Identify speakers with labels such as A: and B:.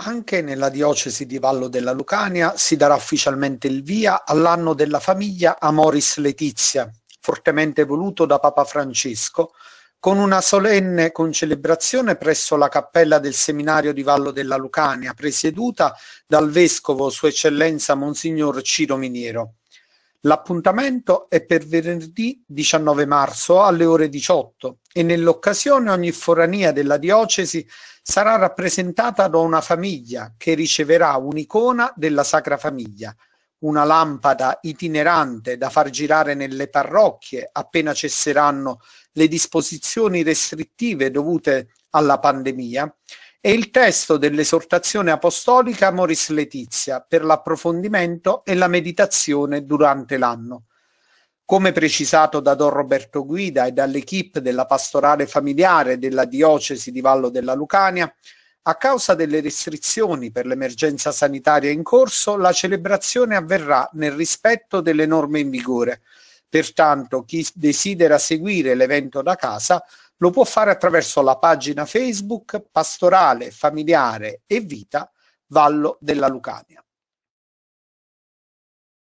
A: Anche nella diocesi di Vallo della Lucania si darà ufficialmente il via all'anno della famiglia Amoris Letizia, fortemente voluto da Papa Francesco, con una solenne concelebrazione presso la cappella del seminario di Vallo della Lucania, presieduta dal vescovo Sua Eccellenza Monsignor Ciro Miniero. L'appuntamento è per venerdì 19 marzo alle ore 18 e nell'occasione ogni forania della diocesi sarà rappresentata da una famiglia che riceverà un'icona della Sacra Famiglia, una lampada itinerante da far girare nelle parrocchie appena cesseranno le disposizioni restrittive dovute alla pandemia e il testo dell'esortazione apostolica Moris Letizia per l'approfondimento e la meditazione durante l'anno. Come precisato da Don Roberto Guida e dall'equipe della pastorale familiare della diocesi di Vallo della Lucania, a causa delle restrizioni per l'emergenza sanitaria in corso, la celebrazione avverrà nel rispetto delle norme in vigore. Pertanto, chi desidera seguire l'evento da casa lo può fare attraverso la pagina Facebook Pastorale, Familiare e Vita Vallo della Lucania.